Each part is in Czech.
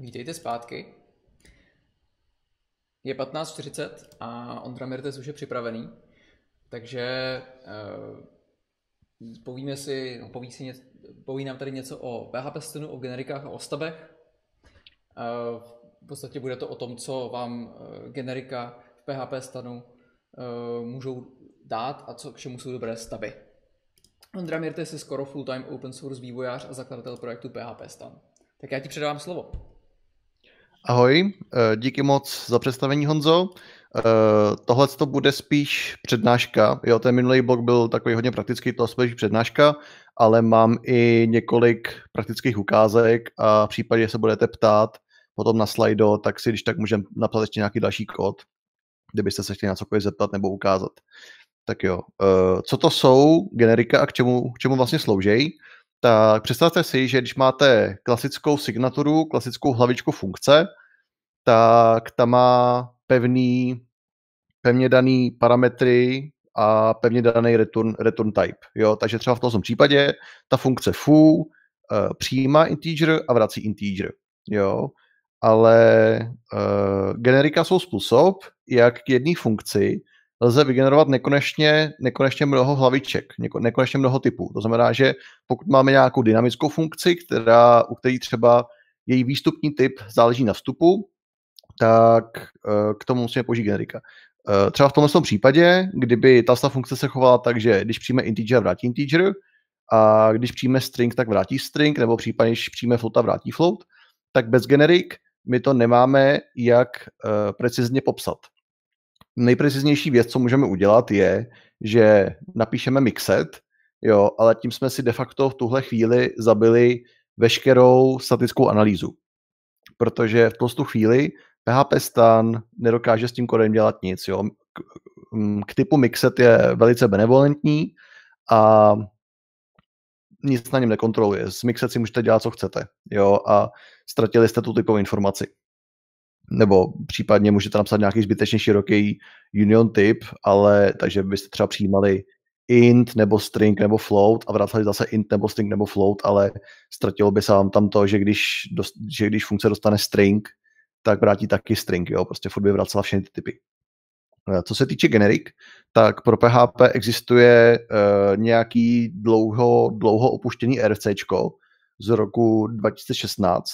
Vítejte zpátky. Je 15.40 a Ondra Mirtes už je připravený, takže eh, povíme si, no, poví, si něco, poví nám tady něco o PHP Pestonu, o generikách a o stabech. Eh, v podstatě bude to o tom, co vám eh, generika v PHP stanu eh, můžou dát a co k čemu jsou dobré staby. Ondra Mirtes je skoro full-time open source vývojář a zakladatel projektu PHP Stan. Tak já ti předávám slovo. Ahoj, eh, díky moc za představení Honzo. Eh, tohle to bude spíš přednáška. Jo, ten minulý blok byl takový hodně praktický, to spíš přednáška, ale mám i několik praktických ukázek a v případě, že se budete ptát potom na slajdo, tak si když tak můžeme napsat ještě nějaký další kód, kdybyste se chtěli na cokoliv zeptat nebo ukázat. Tak jo, eh, co to jsou generika a k čemu, k čemu vlastně sloužejí? Tak představte si, že když máte klasickou signaturu, klasickou hlavičku funkce, tak ta má pevný, pevně daný parametry a pevně daný return, return type. Jo? Takže třeba v tom případě ta funkce foo uh, eh, přijímá integer a vrací integer. Jo? Ale uh, generika jsou způsob, jak k jedné funkci lze vygenerovat nekonečně, nekonečně mnoho hlaviček, nekonečně mnoho typů. To znamená, že pokud máme nějakou dynamickou funkci, která, u které třeba její výstupní typ záleží na vstupu, tak eh, k tomu musíme použít generika. Eh, třeba v tomhle tom případě, kdyby ta funkce se chovala tak, že když přijme integer, vrátí integer, a když přijme string, tak vrátí string, nebo případně, když přijme float a vrátí float, tak bez generik my to nemáme jak eh, precizně popsat. Nejpreciznější věc, co můžeme udělat, je, že napíšeme mixet, jo, ale tím jsme si de facto v tuhle chvíli zabili veškerou statickou analýzu. Protože v tu chvíli PHP stan nedokáže s tím kodem dělat nic. Jo. K, mm, k typu Mixet je velice benevolentní a nic na něm nekontroluje. S Mixet si můžete dělat, co chcete. Jo, a ztratili jste tu typovou informaci. Nebo případně můžete napsat nějaký zbytečně široký union typ, ale takže byste třeba přijímali int nebo string nebo float a vracali zase int nebo string nebo float, ale ztratilo by se vám tam to, že když, dost, že když funkce dostane string, tak vrátí taky string, jo, prostě furt by vracela všechny ty typy. Eh, co se týče generik, tak pro PHP existuje uh, nějaký dlouho, dlouho opuštěný RCčko z roku 2016.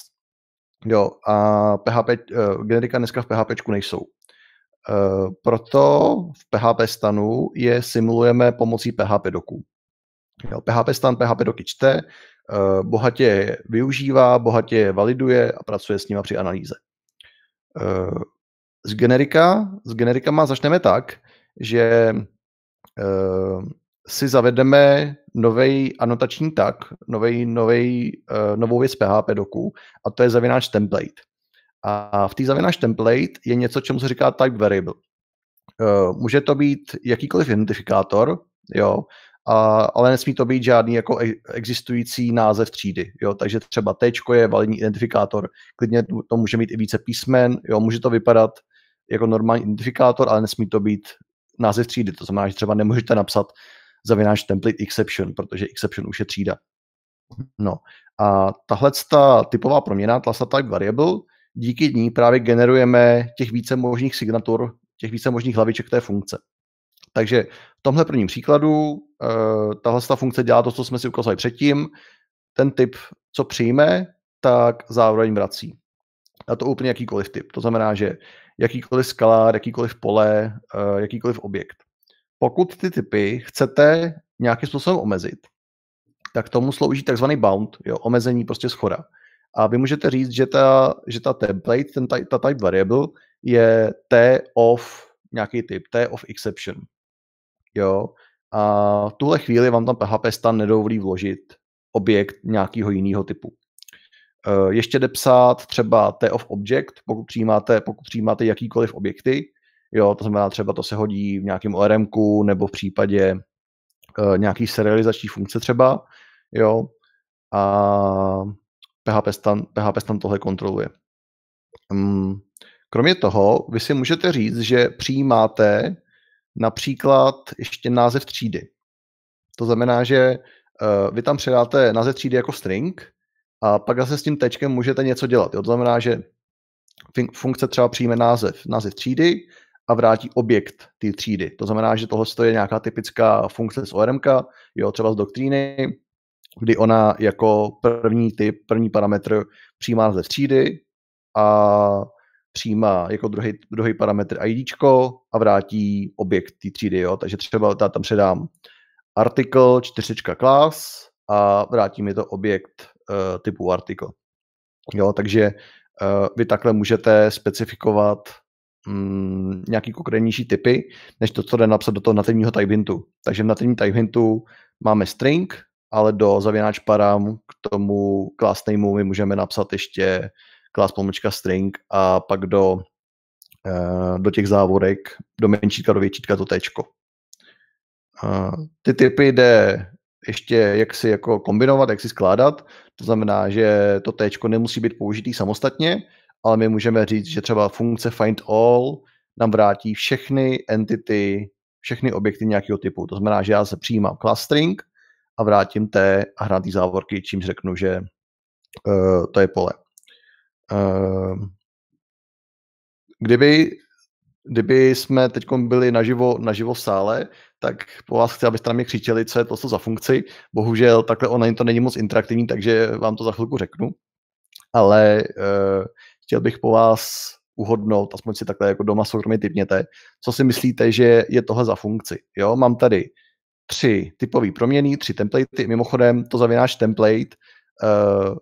Jo, a PHP, uh, eh, generika dneska v PHP nejsou. Uh, proto v PHP stanu je simulujeme pomocí PHP doku. Jo, PHP stan PHP doky čte, uh, bohatě je využívá, bohatě je validuje a pracuje s nimi při analýze. Eh, z generika, s generikama začneme tak, že eh, si zavedeme nový anotační tak, novej, novej, eh, novou věc PHP doku, a to je zavináč template. A v té zavináč template je něco, čemu se říká type variable. Může to být jakýkoliv identifikátor, jo, a, ale nesmí to být žádný jako e, existující název třídy. Jo? Takže třeba T je validní identifikátor. Klidně to může mít i více písmen, jo? může to vypadat jako normální identifikátor, ale nesmí to být název třídy. To znamená, že třeba nemůžete napsat zavináč template exception, protože exception už je třída. No a tahle ta typová proměna, ta type variable, díky ní právě generujeme těch více možných signatur, těch více možných hlaviček té funkce. Takže v tomhle prvním příkladu eh, tahle funkce dělá to, co jsme si ukázali předtím. Ten typ, co přijme, tak zároveň vrací. A to úplně jakýkoliv typ. To znamená, že jakýkoliv skalár, jakýkoliv pole, eh, jakýkoliv objekt. Pokud ty typy chcete nějakým způsobem omezit, tak tomu slouží takzvaný bound, jo, omezení prostě schoda. A vy můžete říct, že ta, že ta template, ten, ta, ta type variable je t of nějaký typ, t of exception jo, a v tuhle chvíli vám tam PHP stan nedovolí vložit objekt nějakého jiného typu. Eh, ještě jde psát třeba T of object, pokud přijímáte, pokud přijímáte jakýkoliv objekty, jo, to znamená třeba to se hodí v nějakém ORM nebo v případě eh, nějaký serializační funkce třeba, jo, a PHP stan, PHP stan tohle kontroluje. Mm. Kromě toho, vy si můžete říct, že přijímáte například ještě název třídy. To znamená, že eh, vy tam předáte název třídy jako string a pak zase s tím tečkem můžete něco dělat. To znamená, že funkce třeba přijme název, název třídy a vrátí objekt ty třídy. To znamená, že tohle je nějaká typická funkce z ORM, jo, třeba z doktríny, kdy ona jako první typ, první parametr přijímá název třídy a přijímá jako druhý, druhý parametr ID a vrátí objekt té třídy. Jo? Takže třeba já tam předám article 4 class a vrátí mi to objekt uh, typu article. Jo, takže uh, vy takhle můžete specifikovat mm, nějaký konkrétnější typy, než to, co jde napsat do toho nativního typehintu. Takže v nativním typehintu máme string, ale do zavináč param k tomu class nameu my můžeme napsat ještě class pomlčka string a pak do, eh, do těch závorek, do menšíka, do většítka to tečko. Ty typy jde ještě jak si jako kombinovat, jak si skládat. To znamená, že to tečko nemusí být použitý samostatně, ale my můžeme říct, že třeba funkce find all nám vrátí všechny entity, všechny objekty nějakého typu. To znamená, že já se přijímám string a vrátím té a hrátý závorky, čímž řeknu, že uh, to je pole. Ehm, kdyby, kdyby jsme teď byli naživo, naživo v sále, tak po vás chci, abyste na mě křičeli, co je to co za funkci. Bohužel takhle ona to není moc interaktivní, takže vám to za chvilku řeknu. Ale uh, chtěl bych po vás uhodnout, aspoň si takhle jako doma soukromě typněte, co si myslíte, že je tohle za funkci. Jo, mám tady tři typové proměny, tři templatey. Mimochodem, to zavináš template uh,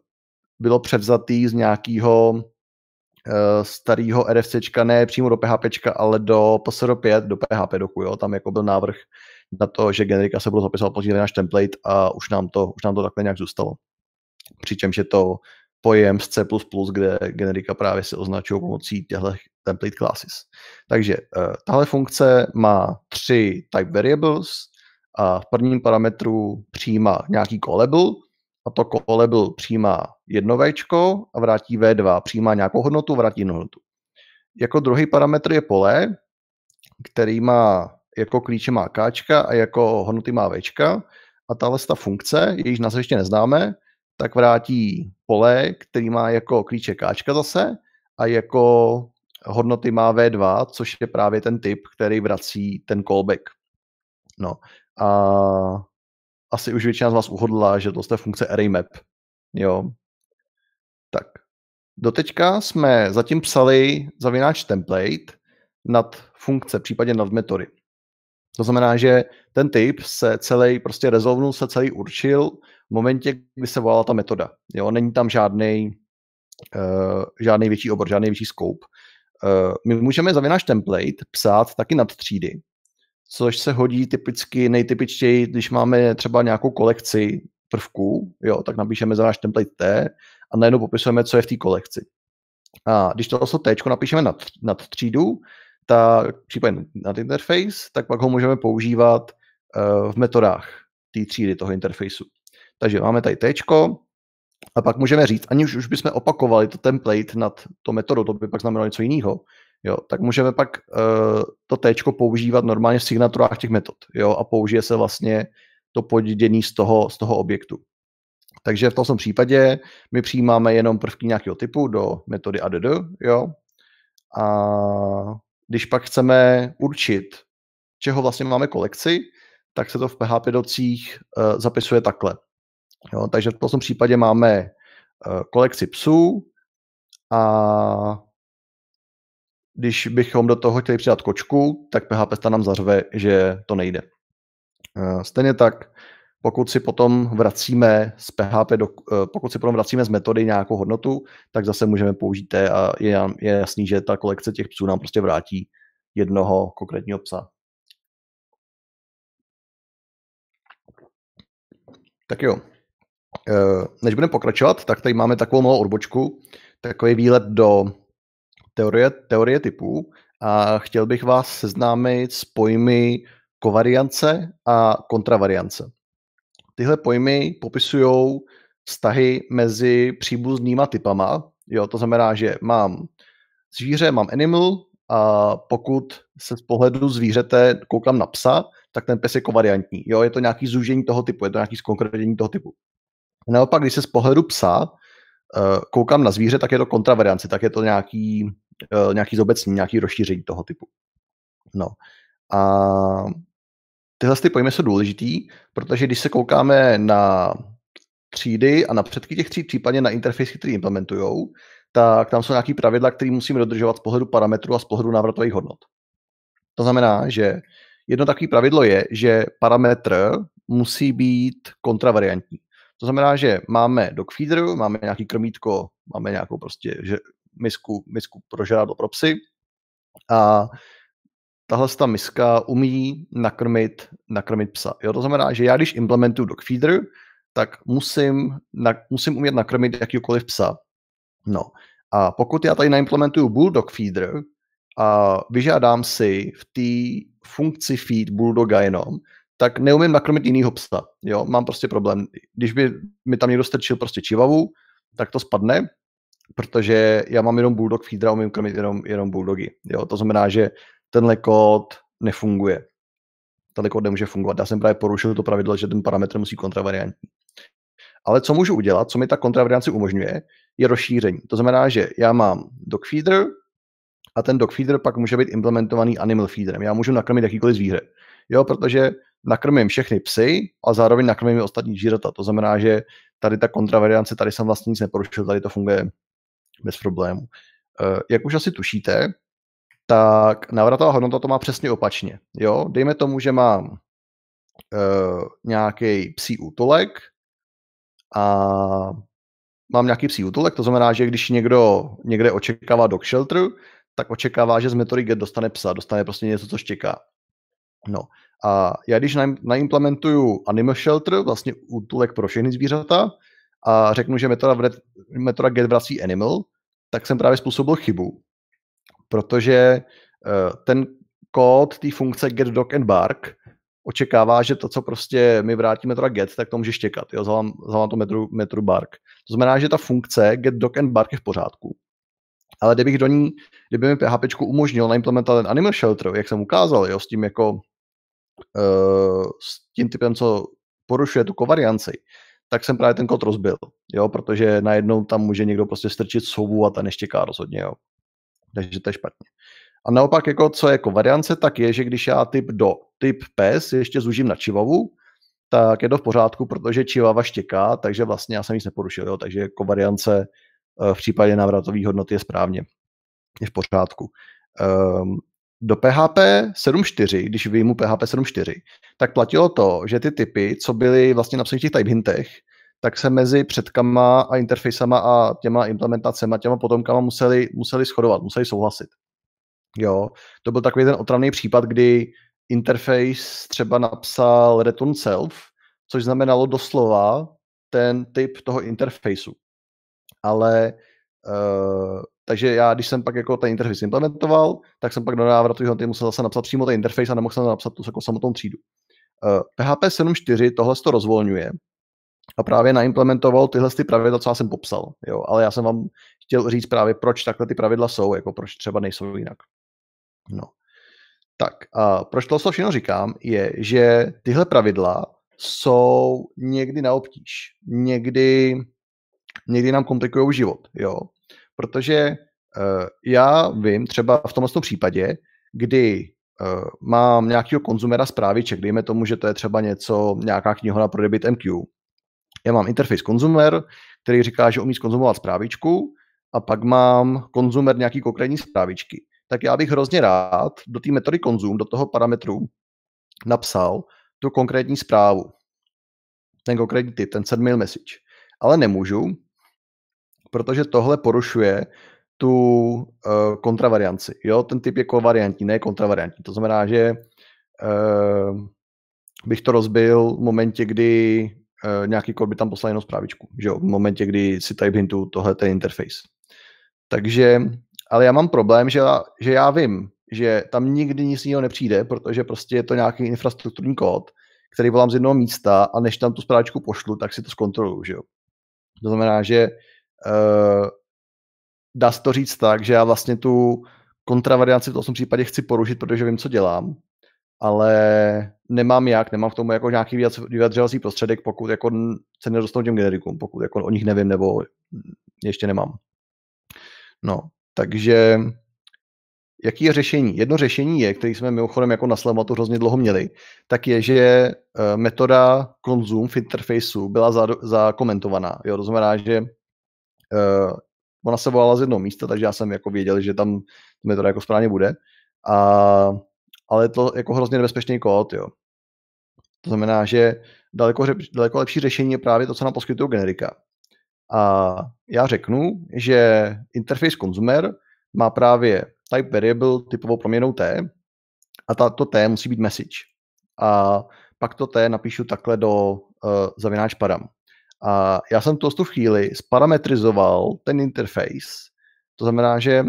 bylo převzatý z nějakého eh, starého RFCčka, ne přímo do PHPčka, ale do PSR5, do PHP doku, jo, tam jako byl návrh na to, že generika se budou zapisovat později náš template a už nám to, už nám to takhle nějak zůstalo. Přičemž je to pojem z C++, kde generika právě se označují pomocí těchto template classes. Takže eh, tahle funkce má tři type variables a v prvním parametru přijímá nějaký callable, a to kole byl přijímá jedno vejčko a vrátí V2, přijímá nějakou hodnotu, vrátí jednu hodnotu. Jako druhý parametr je pole, který má jako klíče má K a jako hodnoty má V. A tahle ta funkce, jejíž nás ještě neznáme, tak vrátí pole, který má jako klíče K zase a jako hodnoty má V2, což je právě ten typ, který vrací ten callback. No a asi už většina z vás uhodla, že to je funkce array map. Jo. Tak. Doteďka jsme zatím psali zavináč template nad funkce, případně nad metody. To znamená, že ten typ se celý, prostě rezolvnul se celý určil v momentě, kdy se volala ta metoda. Jo, není tam žádný uh, žádný větší obor, žádný větší scope. Uh, my můžeme zavináč template psát taky nad třídy což se hodí typicky nejtypičtěji, když máme třeba nějakou kolekci prvků, jo, tak napíšeme za náš template T a najednou popisujeme, co je v té kolekci. A když to T napíšeme nad, nad třídu, tak případně nad interface, tak pak ho můžeme používat uh, v metodách té třídy toho interfejsu. Takže máme tady T, a pak můžeme říct, aniž už bychom opakovali to template nad to metodu, to by pak znamenalo něco jiného, jo, tak můžeme pak uh, to tečko používat normálně v signaturách těch metod jo, a použije se vlastně to podědění z toho, z toho objektu. Takže v tom případě my přijímáme jenom prvky nějakého typu do metody add, jo, a když pak chceme určit, čeho vlastně máme kolekci, tak se to v PHP docích uh, eh, zapisuje takhle. Jo, takže v tom případě máme uh, kolekci psů a když bychom do toho chtěli přidat kočku, tak PHP nám zařve, že to nejde. Eh, stejně tak, pokud si potom vracíme z PHP, do, eh, pokud si potom vracíme z metody nějakou hodnotu, tak zase můžeme použít té a je, je jasný, že ta kolekce těch psů nám prostě vrátí jednoho konkrétního psa. Tak jo. Eh, než budeme pokračovat, tak tady máme takovou malou odbočku, takový výlet do teorie, teorie typů a chtěl bych vás seznámit s pojmy kovariance a kontravariance. Tyhle pojmy popisují vztahy mezi příbuznýma typama. Jo, to znamená, že mám zvíře, mám animal a pokud se z pohledu zvířete koukám na psa, tak ten pes je kovariantní. Jo, je to nějaký zúžení toho typu, je to nějaký zkonkretění toho typu. Naopak, když se z pohledu psa Eh, koukám na zvíře, tak je to kontravarianci, tak je to nějaký, eh, nějaký zobecní, nějaký rozšíření toho typu. No. A tyhle ty pojmy jsou důležitý, protože když se koukáme na třídy a na předky těch tříd, případně na interfejsy, které implementují, tak tam jsou nějaké pravidla, které musíme dodržovat z pohledu parametrů a z pohledu návratových hodnot. To znamená, že jedno takové pravidlo je, že parametr musí být kontravariantní. To znamená, že máme dogfeeder, máme nějaký krmítko, máme nějakou prostě že, misku, misku pro žrádlo pro psy a tahle ta miska umí nakrmit, nakrmit psa. Jo, to znamená, že já když implementuju feeder, tak musím, na, musím umět nakrmit jakýkoliv psa. No a pokud já tady naimplementuju bulldog feeder a vyžádám si v té funkci feed bulldoga jenom, tak neumím nakrmit jinýho psa. Jo? Mám prostě problém. Když by mi tam někdo strčil prostě čivavu, tak to spadne, protože já mám jenom bulldog feedra, umím krmit jenom, jenom bulldogy. Jo? To znamená, že tenhle kód nefunguje. Tenhle kód nemůže fungovat. Já jsem právě porušil to pravidlo, že ten parametr musí kontravariantní. Ale co můžu udělat, co mi ta kontravariance umožňuje, je rozšíření. To znamená, že já mám dog feeder a ten dog feeder pak může být implementovaný animal feederem. Já můžu nakrmit jakýkoliv zvíře jo, protože nakrmím všechny psy a zároveň nakrmím i ostatní žírata. To znamená, že tady ta kontravariance, tady jsem vlastně nic neporušil, tady to funguje bez problému. Eh, jak už asi tušíte, tak návratová hodnota to má přesně opačně. Jo? Dejme tomu, že mám uh, nějaký psí útulek a mám nějaký psí útulek, to znamená, že když někdo někde očekává dog shelter, tak očekává, že z metody get dostane psa, dostane prostě něco, co štěká. No a já když naimplementuju Animal Shelter, vlastně útulek pro všechny zvířata, a řeknu, že metoda, metoda get vrací animal, tak jsem právě způsobil chybu, protože eh, ten kód té funkce get dog and bark očekává, že to, co prostě my vrátíme metoda get, tak to může štěkat. Jo, zavolám, zavolám to metru, metru bark. To znamená, že ta funkce get dog and bark je v pořádku. Ale kdybych do ní, kdyby mi PHP umožnil naimplementovat ten animal shelter, jak jsem ukázal, jo, s tím jako Eh, s tím typem, co porušuje tu kovarianci, tak jsem právě ten kód rozbil, jo, protože najednou tam může někdo prostě strčit souvu a ten neštěká rozhodně, jo. Takže to je špatně. A naopak, jako co je kovariance, tak je, že když já typ do typ pes ještě zúžím na čivavu, tak je to v pořádku, protože čivava štěká, takže vlastně já jsem nic neporušil, jo, takže kovariance eh, v případě návratové hodnoty je správně, je v pořádku. Um, do PHP 7.4, když vyjmu PHP 7.4, tak platilo to, že ty typy, co byly vlastně napsané v těch type hintech, tak se mezi předkama a interfejsama a těma implementacema, těma potomkama museli, museli shodovat, museli souhlasit. Jo, to byl takový ten otravný případ, kdy interface třeba napsal return self, což znamenalo doslova ten typ toho interfejsu. Ale uh, takže já, když jsem pak jako ten interfejs implementoval, tak jsem pak do návratu Hunty musel zase napsat přímo ten interfejs a nemohl jsem napsat tu jako samotnou třídu. Uh, PHP 7.4 tohle to rozvolňuje a právě naimplementoval tyhle ty pravidla, co já jsem popsal. Jo? Ale já jsem vám chtěl říct právě, proč takhle ty pravidla jsou, jako proč třeba nejsou jinak. No. Tak, a proč to všechno říkám, je, že tyhle pravidla jsou někdy na obtíž. Někdy, někdy nám komplikují život. Jo? protože eh, já vím třeba v tomto případě, kdy eh, mám nějakého konzumera zpráviček, dejme tomu, že to je třeba něco, nějaká kniha na prodebit MQ. Já mám interface konzumer, který říká, že umí skonzumovat zprávičku a pak mám konzumer nějaký konkrétní zprávičky. Tak já bych hrozně rád do té metody konzum, do toho parametru napsal tu konkrétní zprávu. Ten konkrétní typ, ten send mail message. Ale nemůžu, protože tohle porušuje tu uh, eh, kontravarianci. Jo, ten typ je kovariantní, ne kontravariantní. To znamená, že uh, bych to rozbil v momentě, kdy uh, nějaký kód by tam poslal jenom zprávičku. Že jo? V momentě, kdy si type hintu tohle ten interface. Takže, ale já mám problém, že, že já vím, že tam nikdy nic jiného nepřijde, protože prostě je to nějaký infrastrukturní kód, který volám z jednoho místa a než tam tu zprávičku pošlu, tak si to zkontroluju, že jo. To znamená, že Uh, dá se to říct tak, že já vlastně tu kontravarianci v tom případě chci porušit, protože vím, co dělám, ale nemám jak, nemám k tomu jako nějaký vyjadřovací prostředek, pokud jako se nedostanu těm generikům, pokud jako o nich nevím nebo ještě nemám. No, takže jaký je řešení? Jedno řešení je, který jsme mimochodem jako na Slamatu hrozně dlouho měli, tak je, že eh, metoda konzum v interfejsu byla zakomentovaná. Jo, to znamená, že Eh, ona se volala z jednoho místa, takže já jsem jako věděl, že tam to jako správně bude. A, ale to jako hrozně nebezpečný kód, jo. To znamená, že daleko, daleko lepší řešení je právě to, co nám poskytují generika. A já řeknu, že interface consumer má právě type variable typovou proměnou T a to T musí být message. A pak to T napíšu takhle do uh, zavináč param. A já jsem to tu chvíli sparametrizoval ten interface. To znamená, že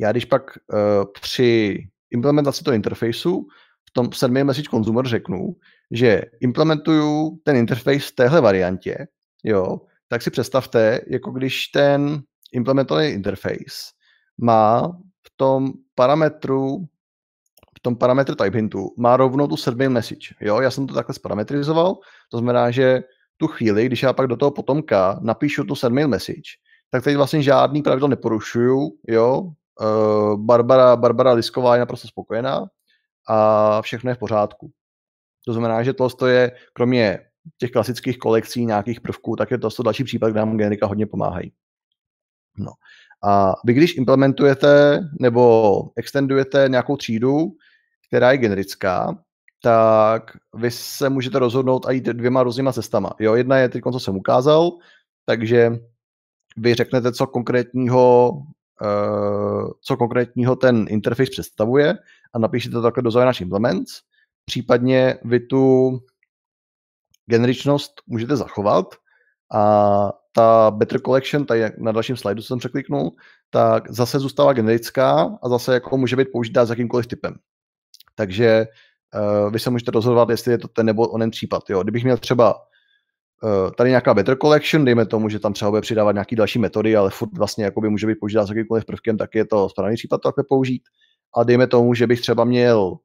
já když pak uh, při implementaci toho interfejsu v tom sedmém message consumer řeknu, že implementuju ten interface v téhle variantě, jo, tak si představte, jako když ten implementovaný interface má v tom parametru v tom parametru type hintu má rovnou tu sedmý message. Jo, já jsem to takhle sparametrizoval, to znamená, že tu chvíli, když já pak do toho potomka napíšu tu send message, tak teď vlastně žádný pravidlo neporušuju, jo, eh, Barbara, Barbara Lisková je naprosto spokojená a všechno je v pořádku. To znamená, že to je, kromě těch klasických kolekcí nějakých prvků, tak je to další případ, kde nám generika hodně pomáhají. No. A vy když implementujete nebo extendujete nějakou třídu, která je generická, tak vy se můžete rozhodnout a jít dvěma různýma cestama. Jo, jedna je teď, co jsem ukázal, takže vy řeknete, co konkrétního, uh, co konkrétního ten interface představuje a napíšete to takhle do zavináč implements, případně vy tu generičnost můžete zachovat a ta Better Collection, tady na dalším slajdu co jsem překliknul, tak zase zůstává generická a zase jako může být použitá s jakýmkoliv typem. Takže uh, vy se můžete rozhodovat, jestli je to ten nebo onen případ. Jo. Kdybych měl třeba uh, tady nějaká better collection, dejme tomu, že tam třeba bude přidávat nějaké další metody, ale furt vlastně jakoby může být používat s jakýmkoliv prvkem, tak je to správný případ to takhle použít. A dejme tomu, že bych třeba měl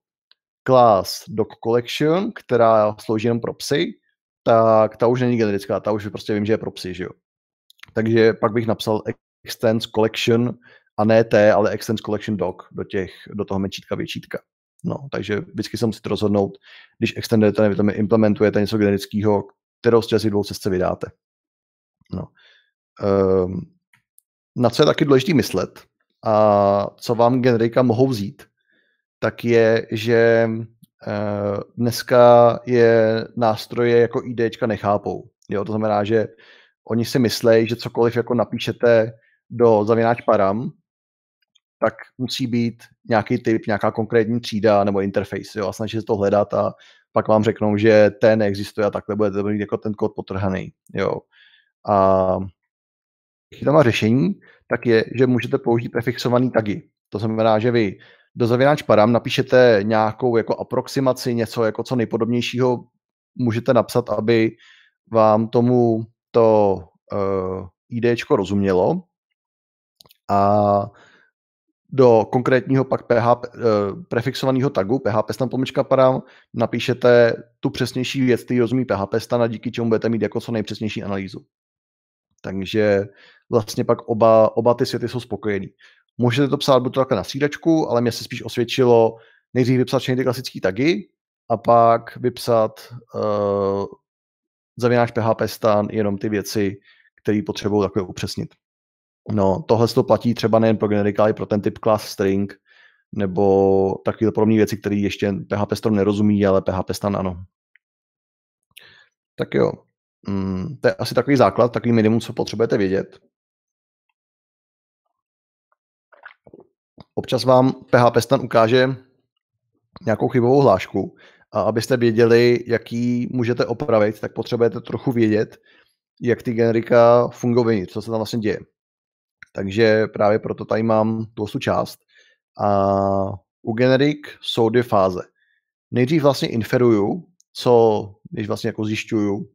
class dog collection, která slouží jenom pro psy, tak ta už není generická, ta už prostě vím, že je pro psy, že jo. Takže pak bych napsal extends collection a ne T, ale extends collection dog do, těch, do toho menšítka většítka. No, takže vždycky se musíte rozhodnout, když extendujete, nebo tam implementujete něco generického, kterou z těch dvou cest se vydáte. No. Um, na co je taky důležité myslet a co vám generika mohou vzít, tak je, že uh, dneska je nástroje jako IDčka nechápou. Jo, to znamená, že oni si myslejí, že cokoliv jako napíšete do zavináč param, tak musí být nějaký typ, nějaká konkrétní třída nebo interface. Jo, a snaží se to hledat a pak vám řeknou, že ten neexistuje a takhle budete mít jako ten kód potrhaný. Jo. A chytama řešení, tak je, že můžete použít prefixovaný tagy. To znamená, že vy do zavináč param napíšete nějakou jako aproximaci, něco jako co nejpodobnějšího můžete napsat, aby vám tomu to uh, eh, IDčko rozumělo. A do konkrétního pak PHP, eh, prefixovaného tagu PHP stan pomlčka param napíšete tu přesnější věc, který rozumí PHP stan a díky čemu budete mít jako co nejpřesnější analýzu. Takže vlastně pak oba, oba ty světy jsou spokojený. Můžete to psát buď to takhle na střídačku, ale mě se spíš osvědčilo nejdřív vypsat všechny ty klasické tagy a pak vypsat uh, eh, zavináč PHP stan jenom ty věci, které potřebují takhle upřesnit. No, tohle to platí třeba nejen pro generika, ale i pro ten typ class string, nebo takové podobné věci, které ještě PHP Storm nerozumí, ale PHP Stan ano. Tak jo, mm, to je asi takový základ, takový minimum, co potřebujete vědět. Občas vám PHP Stan ukáže nějakou chybovou hlášku a abyste věděli, jaký můžete opravit, tak potřebujete trochu vědět, jak ty generika fungují, co se tam vlastně děje. Takže právě proto tady mám tu část. A u generik jsou dvě fáze. Nejdřív vlastně inferuju, co, když vlastně jako zjišťuju,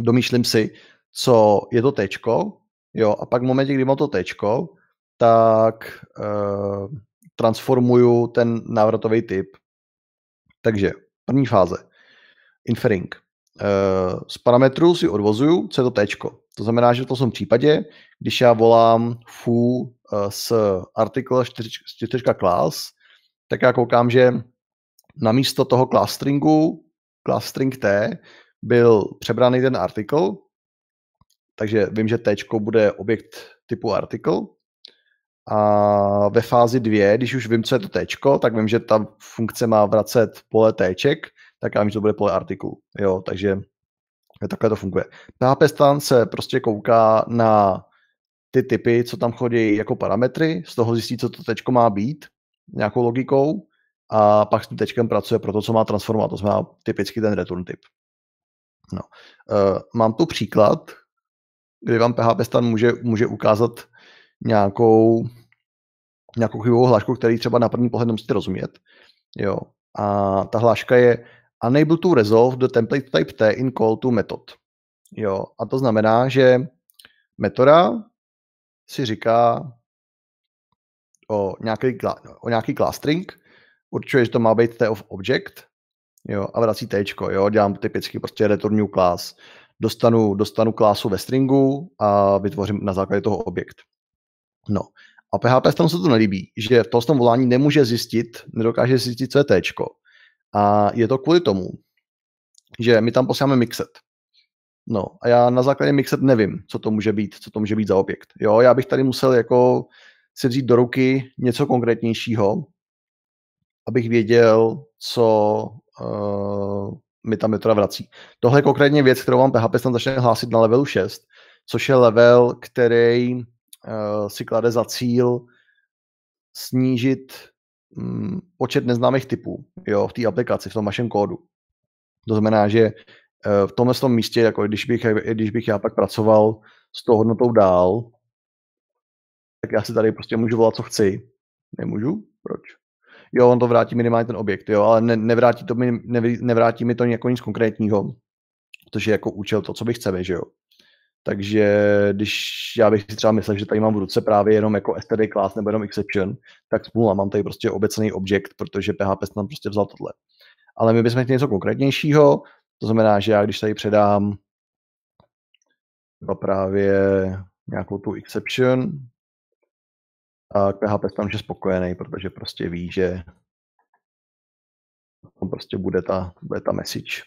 domýšlím si, co je to tečko, jo, a pak v momentě, kdy mám to tečko, tak e, transformuju ten návratový typ. Takže první fáze, infering. E, z parametrů si odvozuju, co je to tečko. To znamená, že v tom případě, když já volám foo eh, s article 4 class, tak já koukám, že namísto toho class stringu, class string t, byl přebraný ten article, takže vím, že t bude objekt typu article. A ve fázi 2, když už vím, co je to t, tak vím, že ta funkce má vracet pole t, tak já vím, že to bude pole artiklu. Jo, takže Takhle to funguje. PHP stan se prostě kouká na ty typy, co tam chodí jako parametry, z toho zjistí, co to tečko má být, nějakou logikou, a pak s tím tečkem pracuje pro to, co má transformovat. To znamená typicky ten return typ. No. Uh, mám tu příklad, kdy vám PHP stan může, může ukázat nějakou, nějakou chybovou hlášku, který třeba na první pohled nemusíte rozumět. Jo. A ta hláška je unable to resolve the template type T in call to method. Jo, a to znamená, že metoda si říká o nějaký, o nějaký class string, určuje, že to má být T of object, jo, a vrací T, jo, dělám typicky prostě return class, dostanu, dostanu klásu ve stringu a vytvořím na základě toho objekt. No, a PHP se to nelíbí, že to s tom volání nemůže zjistit, nedokáže zjistit, co je T, a je to kvůli tomu, že my tam posíláme mixet. No a já na základě mixet nevím, co to může být, co to může být za objekt. Jo, já bych tady musel jako si vzít do ruky něco konkrétnějšího, abych věděl, co uh, mi ta metoda vrací. Tohle je konkrétně věc, kterou vám PHP tam začne hlásit na levelu 6, což je level, který uh, si klade za cíl snížit Mm, počet neznámých typů jo, v té aplikaci, v tom vašem kódu. To znamená, že eh, v tomhle tom místě, jako když bych, když bych já pak pracoval s tou hodnotou dál, tak já si tady prostě můžu volat, co chci. Nemůžu? Proč? Jo, on to vrátí minimálně ten objekt, jo, ale ne, nevrátí, to mi, ne, nevrátí mi to jako nic konkrétního, což je jako účel to, co bych chce, že jo. Takže když já bych si třeba myslel, že tady mám v ruce právě jenom jako std class nebo jenom exception, tak smůla, mám tady prostě obecný objekt, protože PHP tam prostě vzal tohle. Ale my bychom chtěli něco konkrétnějšího, to znamená, že já když tady předám třeba právě nějakou tu exception, a PHP tam je spokojený, protože prostě ví, že tam prostě bude ta, bude ta message.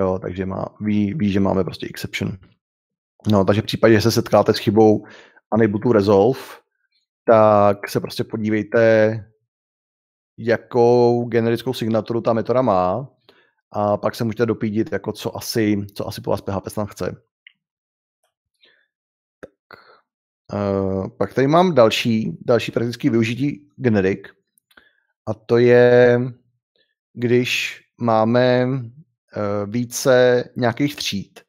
Jo, takže má, ví, ví, že máme prostě exception. No, takže v případě, že se setkáte s chybou Unable to Resolve, tak se prostě podívejte, jakou generickou signaturu ta metoda má a pak se můžete dopídit, jako co asi, co asi po vás PHP snad chce. Tak. Uh, pak tady mám další, další praktické využití generik a to je, když máme uh, více nějakých tříd,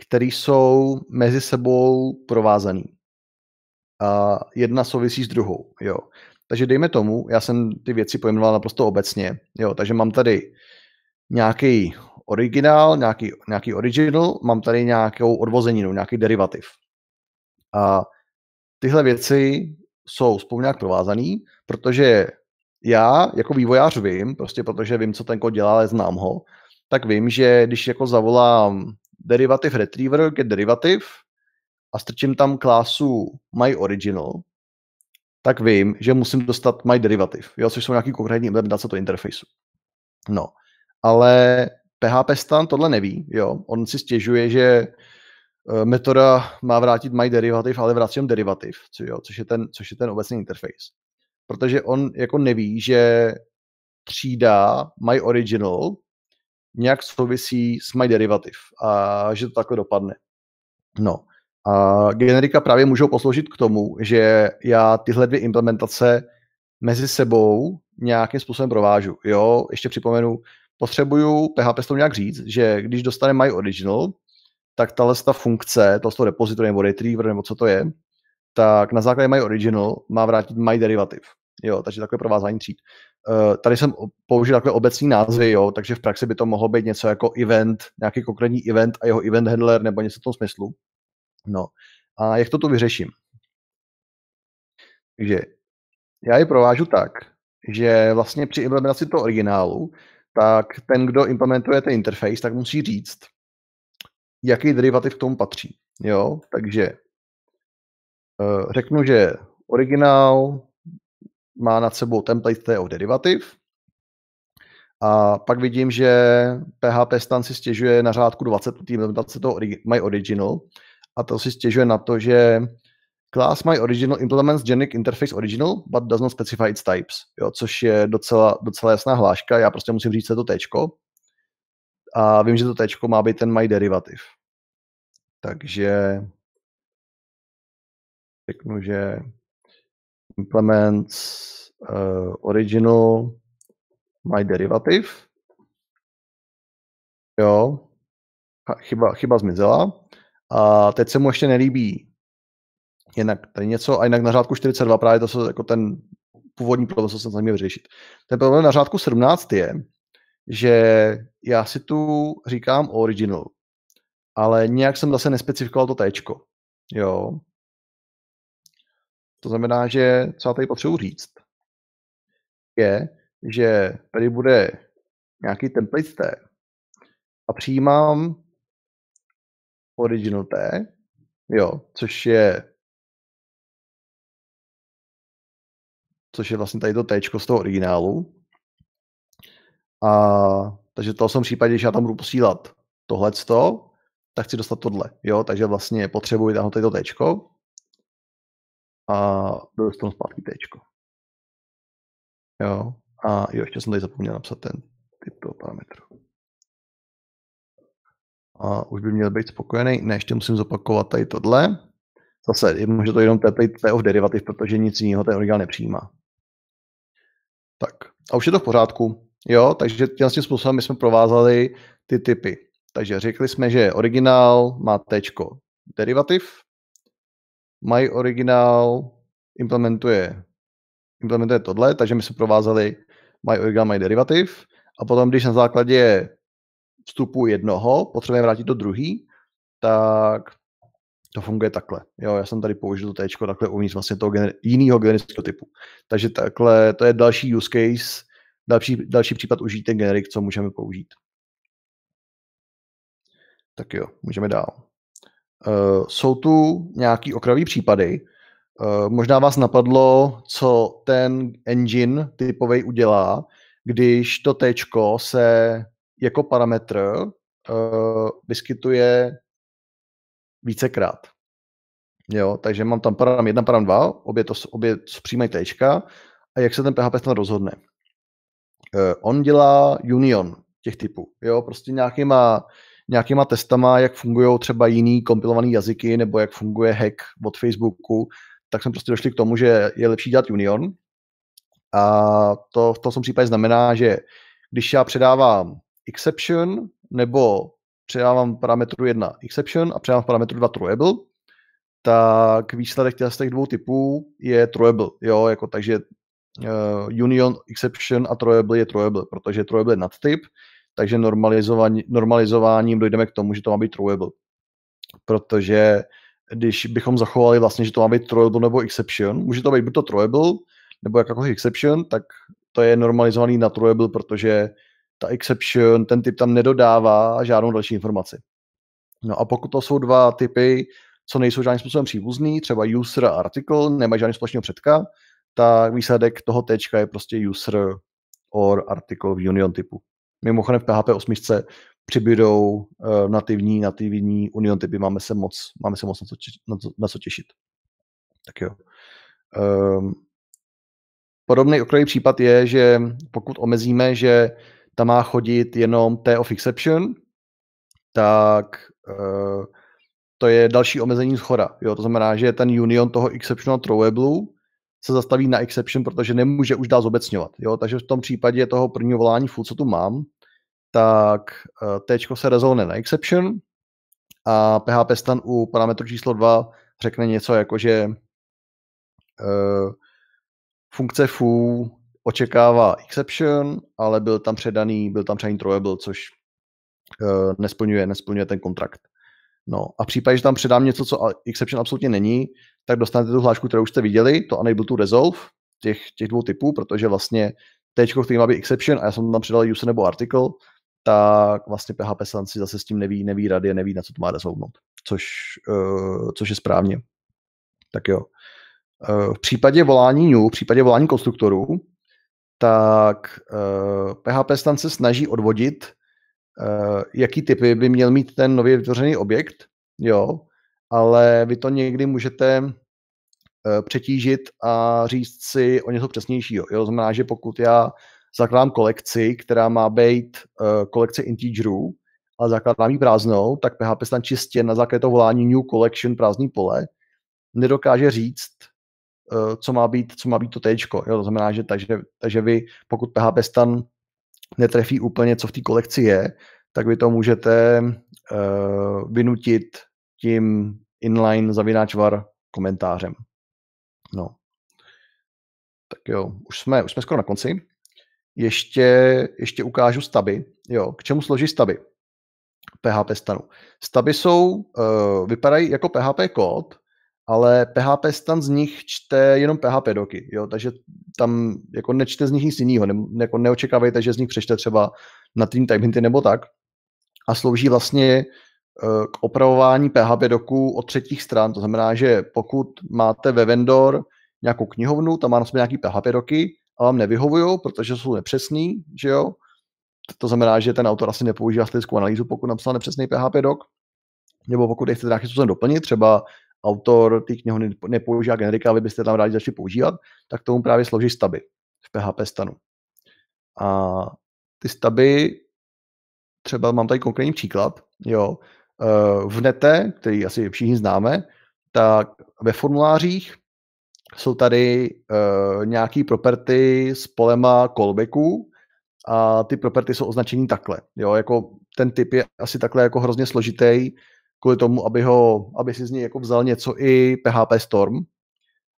které jsou mezi sebou provázané. A jedna souvisí s druhou. Jo. Takže dejme tomu, já jsem ty věci pojmenoval naprosto obecně. Jo, takže mám tady nějaký originál, nějaký, nějaký original, mám tady nějakou odvozeninu, nějaký derivativ. A tyhle věci jsou spolu nějak provázané, protože já jako vývojář vím, prostě protože vím, co ten kód dělá, ale znám ho, tak vím, že když jako zavolám derivative retriever get derivative a strčím tam klásu my original, tak vím, že musím dostat my derivative, jo, což jsou nějaký konkrétní implementace toho interfejsu. No, ale PHP stan tohle neví, jo, on si stěžuje, že eh, metoda má vrátit my derivative, ale vrací derivativ, co jo, což, je ten, což je ten obecný interface. Protože on jako neví, že třída my original nějak souvisí s my derivativ a že to takhle dopadne. No. A generika právě můžou posloužit k tomu, že já tyhle dvě implementace mezi sebou nějakým způsobem provážu. Jo, ještě připomenu, potřebuju PHP to nějak říct, že když dostane my original, tak tahle ta funkce, to repository nebo retriever nebo co to je, tak na základě my original má vrátit my derivativ. Jo, takže takové provázání tříd. Eh, tady jsem použil takové obecní názvy, jo, takže v praxi by to mohlo být něco jako event, nějaký konkrétní event a jeho event handler nebo něco v tom smyslu. No a jak to tu vyřeším? Takže já ji provážu tak, že vlastně při implementaci toho originálu, tak ten, kdo implementuje ten interface, tak musí říct, jaký derivativ k tomu patří. Jo, takže eh, řeknu, že originál má nad sebou template TO derivativ. A pak vidím, že PHP stan si stěžuje na řádku 20 implementace toho My Original a to si stěžuje na to, že class My Original implements generic interface original, but does not specify its types, jo, což je docela, docela jasná hláška. Já prostě musím říct, že to tečko. A vím, že to tečko má být ten My derivativ. Takže řeknu, že implements uh, eh, original my derivative. Jo, chyba, chyba zmizela. A teď se mu ještě nelíbí. Jinak tady něco, a jinak na řádku 42 právě to jsou jako ten původní problém, co jsem se měl vyřešit. Ten problém na řádku 17 je, že já si tu říkám original, ale nějak jsem zase nespecifikoval to tečko, Jo. To znamená, že co já tady potřebuji říct, je, že tady bude nějaký template té a přijímám original té, jo, což je což je vlastně tady to T z toho originálu. A takže to jsem případě, že já tam budu posílat tohleto, tak chci dostat tohle. Jo, takže vlastně potřebuji tam tady to T a dostanu zpátky tečko. Jo. A jo, ještě jsem tady zapomněl napsat ten typ toho parametru. A už by měl být spokojený. Ne, ještě musím zopakovat tady tohle. Zase, může to jenom P of derivativ, protože nic jiného ten originál nepřijímá. Tak, a už je to v pořádku. Jo, takže tím způsobem my jsme provázali ty typy. Takže řekli jsme, že originál má T derivativ, my originál implementuje, implementuje tohle, takže my jsme provázali my original my derivative a potom, když na základě vstupu jednoho potřebujeme vrátit do druhý, tak to funguje takhle. Jo, já jsem tady použil to tečko takhle uvnitř vlastně toho gener- jiného generického typu. Takže takhle, to je další use case, další, další případ užít ten generik, co můžeme použít. Tak jo, můžeme dál. Eh, jsou tu nějaký okravý případy. Eh, možná vás napadlo, co ten engine typový udělá, když to T se jako parametr eh, vyskytuje vícekrát. Jo, takže mám tam param 1, param 2, obě to obě přijímají T a jak se ten PHP snad rozhodne. on dělá union těch typů, jo, prostě nějakýma uh, nějakýma testama, jak fungují třeba jiný kompilovaný jazyky nebo jak funguje hack od Facebooku, tak jsme prostě došli k tomu, že je lepší dělat Union. A to v tom případě znamená, že když já předávám exception nebo předávám parametru 1 exception a předávám parametru 2 throwable, tak výsledek těch, z těch dvou typů je throwable, jo, jako takže uh, union exception a throwable je throwable, protože throwable je nadtyp, takže normalizování, normalizováním dojdeme k tomu, že to má být throwable. Protože když bychom zachovali vlastně, že to má být throwable nebo exception, může to být buď to throwable, nebo jakákoliv exception, tak to je normalizovaný na throwable, protože ta exception, ten typ tam nedodává žádnou další informaci. No a pokud to jsou dva typy, co nejsou žádným způsobem příbuzný, třeba user a article, nemají žádný společného předka, tak výsledek toho tečka je prostě user or article v union typu. Mimochodem v PHP 8 přibydou uh, nativní, nativní Union typy, máme se moc, máme se moc na, co, na, co, na co těšit. Tak jo. Um, podobný okrajový případ je, že pokud omezíme, že tam má chodit jenom T of exception, tak uh, to je další omezení schoda. Jo, to znamená, že ten union toho exceptional throwable se zastaví na exception, protože nemůže už dál zobecňovat. Jo? Takže v tom případě toho prvního volání full, co tu mám, tak eh, tečko se rezolne na exception a PHP stan u parametru číslo 2 řekne něco jako, že uh, funkce foo očekává exception, ale byl tam předaný, byl tam předaný trojable, což uh, nesplňuje, nesplňuje ten kontrakt. No a v případě, že tam předám něco, co exception absolutně není, tak dostanete tu hlášku, kterou už jste viděli, to enable to resolve, těch, těch dvou typů, protože vlastně T, který má být exception a já jsem tam přidal user nebo article, tak vlastně PHP si zase s tím neví, neví rady a neví, na co to má resolvnout, což, uh, což je správně. Tak jo. Uh, v případě volání new, v případě volání konstruktorů, tak uh, eh, PHP stan se snaží odvodit, uh, jaký typy by měl mít ten nově vytvořený objekt, jo, ale vy to někdy můžete eh, přetížit a říct si o něco přesnějšího. Jo, znamená, že pokud já zakládám kolekci, která má být eh, kolekce integerů a zakládám ji prázdnou, tak PHP snad čistě na základě toho volání new collection prázdný pole nedokáže říct, eh, co má být, co má být to tečko. Jo, to znamená, že takže, takže vy, pokud PHP stan netrefí úplně, co v té kolekci je, tak vy to můžete uh, vynutit tím inline zavináčvar komentářem. No. Tak jo, už jsme, už jsme skoro na konci. Ještě, ještě ukážu staby. Jo, k čemu slouží staby? PHP stanu. Staby jsou, eh, vypadají jako PHP kód, ale PHP stan z nich čte jenom PHP doky, jo, takže tam jako nečte z nich nic jiného, ne, jako neočekávejte, že z nich přečte třeba na tým type nebo tak a slouží vlastně Eh, k opravování PHP doků od třetích stran. To znamená, že pokud máte ve vendor nějakou knihovnu, tam má na sobě nějaký PHP doky a vám nevyhovují, protože jsou nepřesný, že jo? To znamená, že ten autor asi nepoužívá statickou analýzu, pokud napsal nepřesný PHP dok, nebo pokud je chcete nějakým způsobem doplnit, třeba autor ty knihovny nepoužívá generika, vy byste tam rádi začali používat, tak tomu právě slouží staby v PHP stanu. A ty staby, třeba mám tady konkrétní příklad, jo, Eh, v nete, který asi všichni známe, tak ve formulářích jsou tady eh, nějaké property s polema callbacků a ty property jsou označení takhle. Jo, jako ten typ je asi takhle jako hrozně složitý kvůli tomu, aby, ho, aby si z něj jako vzal něco i PHP Storm,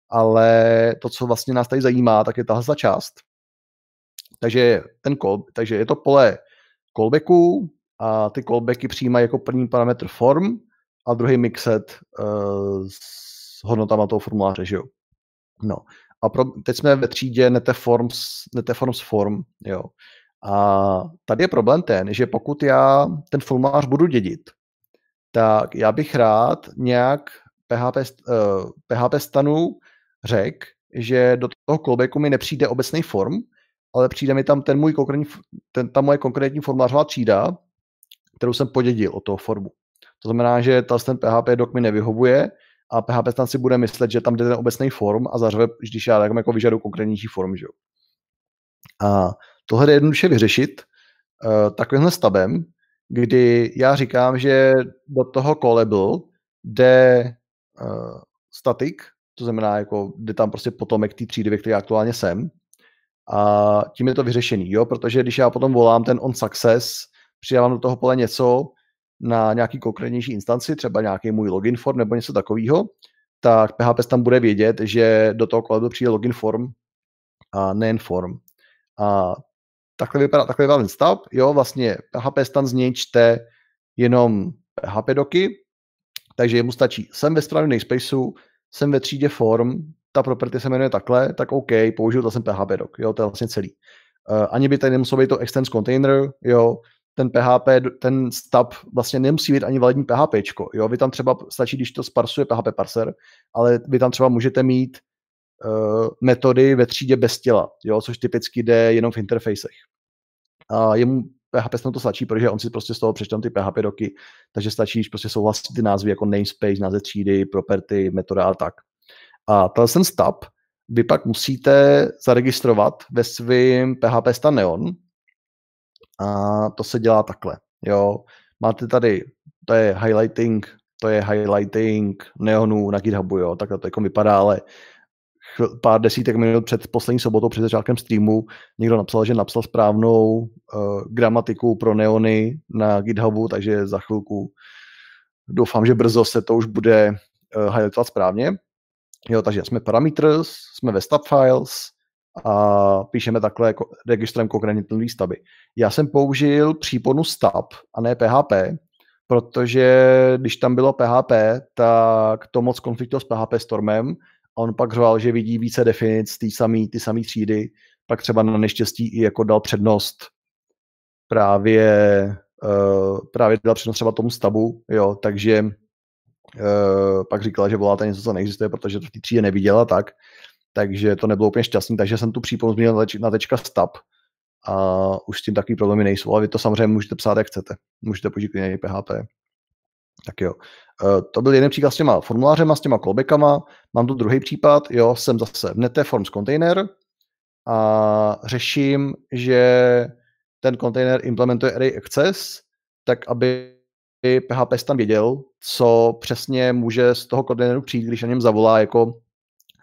ale to, co vlastně nás tady zajímá, tak je tahle část. Takže, ten call, takže je to pole callbacků, a ty callbacky přijímají jako první parametr form a druhý mixet uh, eh, s hodnotama toho formuláře, že jo. No. A pro, teď jsme ve třídě neteforms, neteforms form, jo. A tady je problém ten, že pokud já ten formulář budu dědit, tak já bych rád nějak PHP, uh, PHP eh, stanu řekl, že do toho callbacku mi nepřijde obecný form, ale přijde mi tam ten můj konkrétní, ten, ta moje konkrétní formulářová třída kterou jsem podědil od toho formu. To znamená, že ta, ten PHP dok mi nevyhovuje a PHP tam si bude myslet, že tam jde ten obecný form a zařve, když já tak jako vyžadu konkrétnější form. Že? A tohle je jednoduše vyřešit uh, takovýmhle stabem, kdy já říkám, že do toho callable jde uh, eh, static, to znamená, jako, jde tam prostě potomek té třídy, ve které aktuálně jsem, a tím je to vyřešený, jo? protože když já potom volám ten on success přidávám do toho pole něco na nějaký konkrétnější instanci, třeba nějaký můj login form nebo něco takového, tak PHP tam bude vědět, že do toho kolegu přijde login form a nejen form. A takhle vypadá, takhle vypadá ten stav. Jo, vlastně PHP stan z něj čte jenom PHP doky, takže jemu stačí, jsem ve správném namespaceu, jsem ve třídě form, ta property se jmenuje takhle, tak OK, to jsem PHP doc, jo, to je vlastně celý. Uh, ani by tady nemusel být to extends container, jo, ten PHP, ten stub vlastně nemusí být ani validní PHP. Jo? Vy tam třeba stačí, když to sparsuje PHP parser, ale vy tam třeba můžete mít uh, metody ve třídě bez těla, jo? což typicky jde jenom v interfejsech. A jemu PHP snad to stačí, protože on si prostě z toho přečte ty PHP doky, takže stačí, když prostě souhlasí vlastně ty názvy jako namespace, název třídy, property, metoda a tak. A tenhle ten stub vy pak musíte zaregistrovat ve svém PHP Stan Neon, a to se dělá takhle. Jo. Máte tady, to je highlighting, to je highlighting neonů na GitHubu, jo, takhle to jako vypadá, ale pár desítek minut před poslední sobotou, před začátkem streamu, někdo napsal, že napsal správnou uh, gramatiku pro neony na GitHubu, takže za chvilku doufám, že brzo se to už bude uh, highlightovat správně. Jo, takže jsme parameters, jsme ve stub files, a píšeme takhle jako registrem konkrétní výstavy. Já jsem použil příponu stab a ne PHP, protože když tam bylo PHP, tak to moc konfliktilo s PHP Stormem a on pak řval, že vidí více definic ty samé ty samý třídy, pak třeba na neštěstí i jako dal přednost právě, uh, právě dal přednost třeba tomu stabu, jo, takže uh, pak říkala, že voláte něco, co neexistuje, protože to v té třídě neviděla tak takže to nebylo úplně šťastný, takže jsem tu příponu změnil na, tečka stop a už s tím takový problémy nejsou, ale vy to samozřejmě můžete psát, jak chcete. Můžete použít klidně PHP. Tak jo. E, to byl jeden příklad s těma formulářema, s těma callbackama. Mám tu druhý případ, jo, jsem zase v nete forms container a řeším, že ten kontejner implementuje array access, tak aby PHP tam věděl, co přesně může z toho kontejneru přijít, když na něm zavolá jako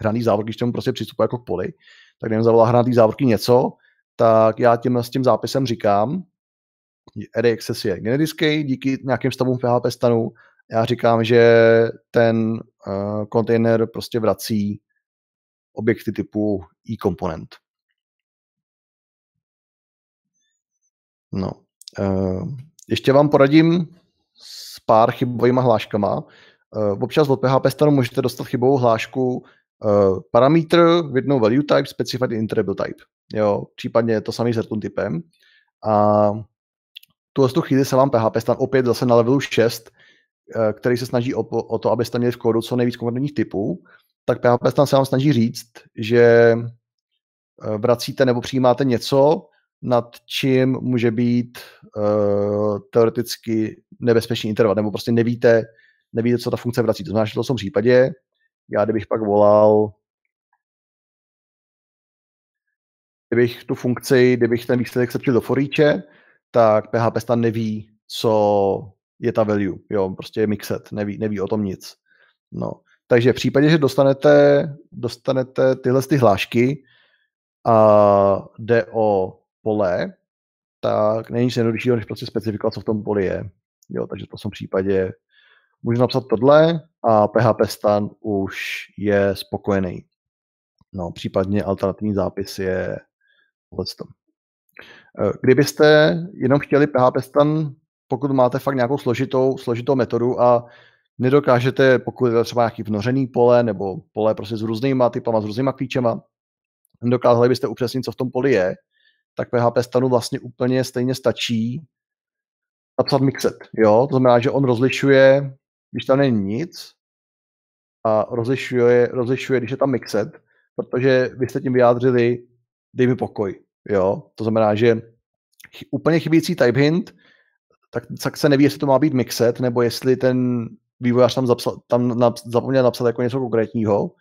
hraný závod, když tomu prostě přistupuje jako k poli, tak nevím, zavolá hraný závorky něco, tak já tím s tím zápisem říkám, RxS je generický díky nějakým stavům PHP stanu, já říkám, že ten uh, kontejner prostě vrací objekty typu e-komponent. No. Uh, ještě vám poradím s pár chybovými hláškama. Uh, občas od PHP stanu můžete dostat chybovou hlášku, Eh, parametr with no value type specified in treble type. Jo, případně to samý s return typem. A tuhle tu chvíli se vám PHP stan opět zase na levelu 6, eh, který se snaží o, o to, abyste měli v kódu co nejvíc konkrétních typů, tak PHP stan se vám snaží říct, že eh, vracíte nebo přijímáte něco, nad čím může být uh, teoreticky nebezpečný interval, nebo prostě nevíte, nevíte, co ta funkce vrací. To znamená, že v tom případě já kdybych pak volal, kdybych tu funkci, kdybych ten výsledek sepřil do foríče, tak PHP stan neví, co je ta value, jo, prostě je mixet, neví, neví o tom nic. No. Takže v případě, že dostanete, dostanete tyhle ty hlášky a jde o pole, tak není nic jednoduššího, než prostě specifikovat, co v tom poli je. Jo, takže v tom případě můžu napsat tohle, a PHP stan už je spokojený. No, případně alternativní zápis je tohleto. E, kdybyste jenom chtěli PHP stan, pokud máte fakt nějakou složitou, složitou metodu a nedokážete, pokud je třeba nějaký vnořený pole nebo pole prostě s různýma typama, s různýma klíčema, dokázali byste upřesnit, co v tom poli je, tak PHP stanu vlastně úplně stejně stačí napsat mixet. Jo? To znamená, že on rozlišuje když tam není nic a rozlišuje, rozlišuje když je tam mixet, protože vy jste tím vyjádřili dej mi pokoj. Jo? To znamená, že úplně chybící type hint, tak, tak se neví, jestli to má být mixet, nebo jestli ten vývojář tam, zapsal, tam nap- zapomněl napsat jako něco konkrétního.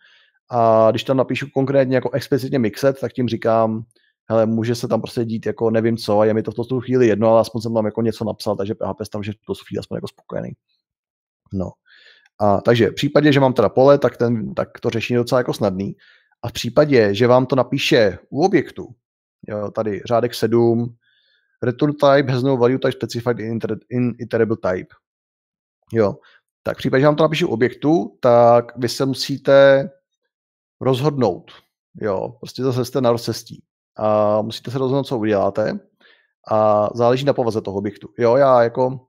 A když tam napíšu konkrétně jako explicitně mixet, tak tím říkám, hele, může se tam prostě dít jako nevím co, a je mi to v tu chvíli jedno, ale aspoň jsem tam jako něco napsal, takže PHP tam, že to chvíli aspoň jako spokojený. No. A, takže v případě, že mám teda pole, tak, ten, tak to řešení je docela jako snadný. A v případě, že vám to napíše u objektu, jo, tady řádek 7, return type has no value type specified in, in iterable type. Jo, tak v případě, že vám to u objektu, tak vy se musíte rozhodnout. Jo, prostě zase jste na rozcestí. A musíte se rozhodnout, co uděláte. A záleží na povaze toho objektu. Jo, já jako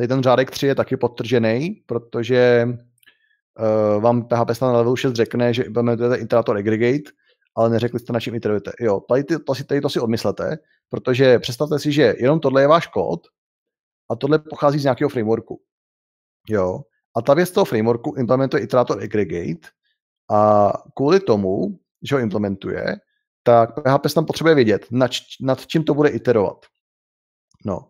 Tady ten řádek 3 je taky podtržený, protože uh, vám PHP na level 6 řekne, že implementujete iterator aggregate, ale neřekli jste, na čím iterujete. Jo, tady, ty, to si, tady to si odmyslete, protože představte si, že jenom tohle je váš kód a tohle pochází z nějakého frameworku. Jo, a ta věc toho frameworku implementuje iterator aggregate a kvůli tomu, že ho implementuje, tak PHP tam potřebuje vědět, nad, nad čím to bude iterovat. No.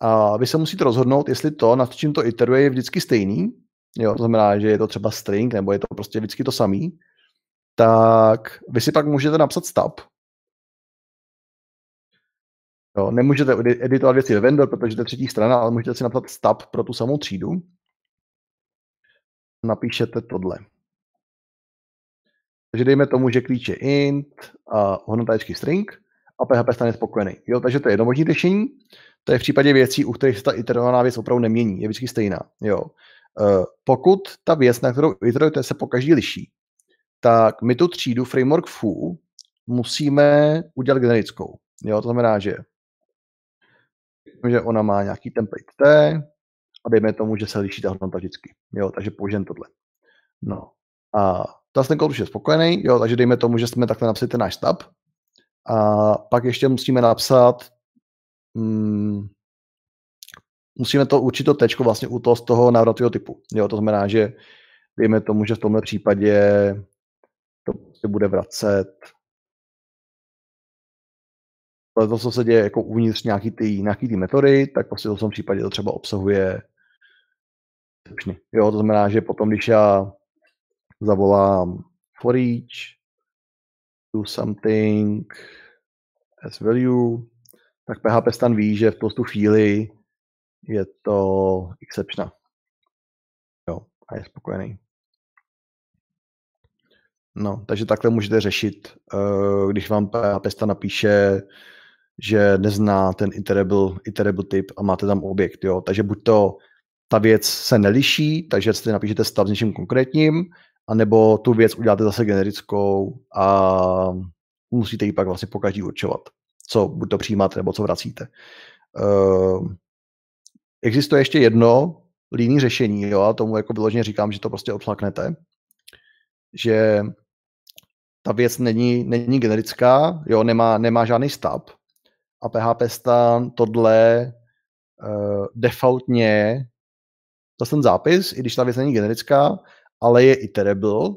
A vy se musíte rozhodnout, jestli to, nad čím to iteruje, je vždycky stejný, jo, to znamená, že je to třeba string, nebo je to prostě vždycky to samý, tak vy si pak můžete napsat stop. Jo, nemůžete editovat věci ve vendor, protože to je třetí strana, ale můžete si napsat stop pro tu samou třídu. Napíšete tohle. Takže dejme tomu, že klíč je int a hodnota je string a PHP stane spokojený. Jo, takže to je jedno možné řešení. To je v případě věcí, u kterých se ta iterovaná věc opravdu nemění, je vždycky stejná. Jo. Eh, pokud ta věc, na kterou iterujete, se pokaždé liší, tak my tu třídu framework foo musíme udělat generickou. Jo, to znamená, že, že ona má nějaký template T a dejme tomu, že se liší ta hodnota vždycky. Jo, takže použijeme tohle. No a ta ten už je spokojený, jo, takže dejme tomu, že jsme takhle napsali ten náš tab, a pak ještě musíme napsat, mm, musíme to určitě to tečko vlastně u toho z toho návratového typu. Jo, to znamená, že dejme tomu, že v tomhle případě to se bude vracet ale to, co se děje jako uvnitř nějaký ty, nějaký ty metody, tak prostě to v tom případě to třeba obsahuje Jo, to znamená, že potom, když já zavolám for each, do something as value, tak PHP stan ví, že v tu chvíli je to exception. Jo, a je spokojený. No, takže takhle můžete řešit, eh, když vám PHP stan napíše, že nezná ten iterable, iterable typ a máte tam objekt. Jo. Takže buď to ta věc se neliší, takže si napíšete stav s něčím konkrétním, anebo tu věc uděláte zase generickou a musíte ji pak vlastně pokaždý určovat, co buď to přijímáte, nebo co vracíte. Uh, existuje ještě jedno líný řešení, jo, a tomu jako vyloženě říkám, že to prostě odflaknete, že ta věc není, není generická, jo, nemá, nemá žádný stab. A PHP stan tohle uh, defaultně, zase ten zápis, i když ta věc není generická, ale je iterable,